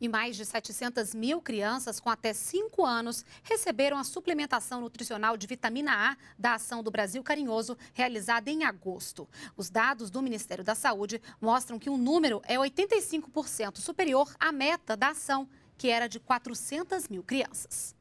E mais de 700 mil crianças com até 5 anos receberam a suplementação nutricional de vitamina A da Ação do Brasil Carinhoso, realizada em agosto. Os dados do Ministério da Saúde mostram que o número é 85% superior à meta da ação, que era de 400 mil crianças.